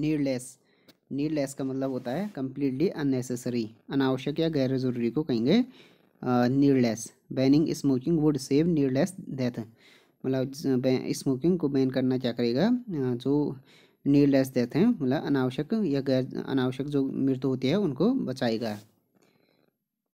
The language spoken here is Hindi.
नीडलेस नीडलेस का मतलब होता है कम्प्लीटली अननेसेसरी अनावश्यक या गैर ज़रूरी को कहेंगे needless banning smoking would save needless death मतलब स्मोकिंग को बैन करना क्या करेगा जो नीडलेस डेथ हैं मतलब अनावश्यक या गैर अनावश्यक जो मृत्यु होती है उनको बचाएगा